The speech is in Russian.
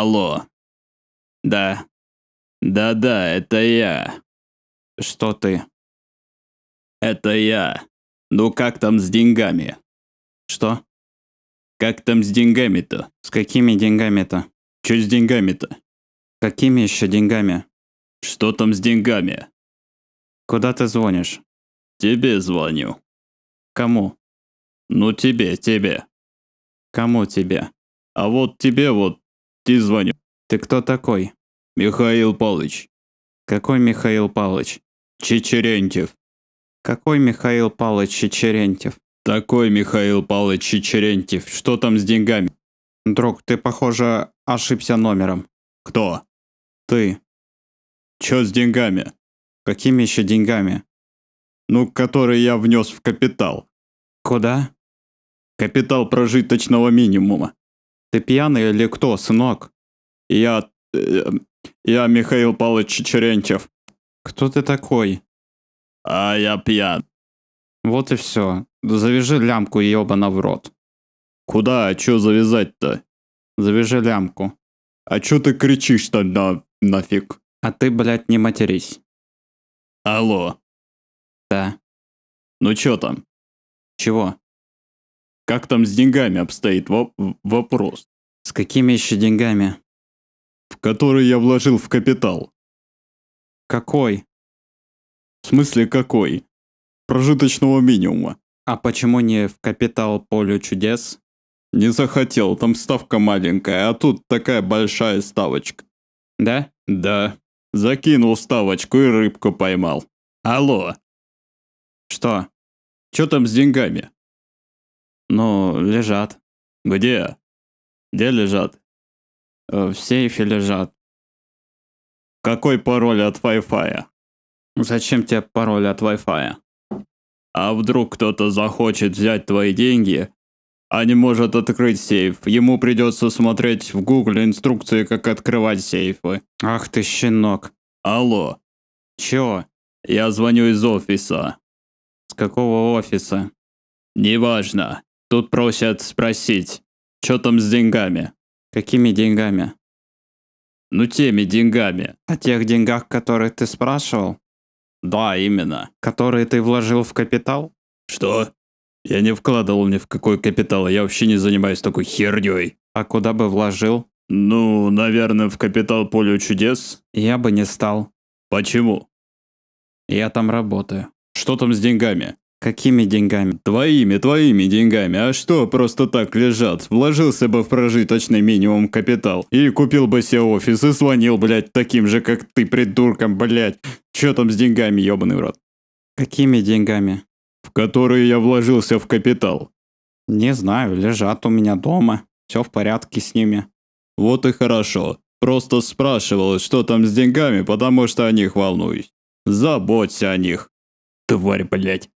Алло. Да. Да-да, это я. Что ты? Это я. Ну как там с деньгами? Что? Как там с деньгами-то? С какими деньгами-то? Че с деньгами-то? Какими еще деньгами? Что там с деньгами? Куда ты звонишь? Тебе звоню. Кому? Ну тебе, тебе. Кому тебе? А вот тебе вот честь звоню. Ты кто такой? Михаил Палыч. Какой Михаил Палыч? Чечерентьев. Какой Михаил Палыч Чечерентьев? Такой Михаил Палыч Чечерентьев. Что там с деньгами? Друг, ты, похоже, ошибся номером. Кто? Ты. Чё с деньгами? Какими еще деньгами? Ну, которые я внес в капитал. Куда? Капитал прожиточного минимума ты пьяный или кто, сынок? Я... Э, я Михаил Павлович Черентьев. Кто ты такой? А я пьян. Вот и все. Завяжи лямку, ёбана в рот. Куда? А чё завязать-то? Завяжи лямку. А чё ты кричишь-то на... нафиг? А ты, блядь, не матерись. Алло. Да. Ну чё там? Чего? Как там с деньгами обстоит вопрос? С какими еще деньгами? В которые я вложил в капитал. Какой? В смысле какой? Прожиточного минимума. А почему не в капитал поле чудес? Не захотел, там ставка маленькая, а тут такая большая ставочка. Да? Да. Закинул ставочку и рыбку поймал. Алло. Что? Чё там с деньгами? Ну, лежат. Где? Где лежат? Э, в сейфе лежат. Какой пароль от Wi-Fi? Зачем тебе пароль от Wi-Fi? А вдруг кто-то захочет взять твои деньги, а не может открыть сейф? Ему придется смотреть в Google инструкции, как открывать сейфы. Ах ты щенок. Алло. Чё? Я звоню из офиса. С какого офиса? Неважно. Тут просят спросить, что там с деньгами? Какими деньгами? Ну, теми деньгами. О тех деньгах, которые ты спрашивал? Да, именно. Которые ты вложил в капитал? Что? Я не вкладывал ни в какой капитал, я вообще не занимаюсь такой херней. А куда бы вложил? Ну, наверное, в капитал поле чудес. Я бы не стал. Почему? Я там работаю. Что там с деньгами? Какими деньгами? Твоими, твоими деньгами. А что, просто так лежат? Вложился бы в прожиточный минимум капитал. И купил бы себе офис и звонил, блядь, таким же, как ты, придурком, блядь. Чё там с деньгами, ёбаный в рот? Какими деньгами? В которые я вложился в капитал. Не знаю, лежат у меня дома. Все в порядке с ними. Вот и хорошо. Просто спрашивал, что там с деньгами, потому что о них волнуюсь. Заботься о них. Тварь, блядь.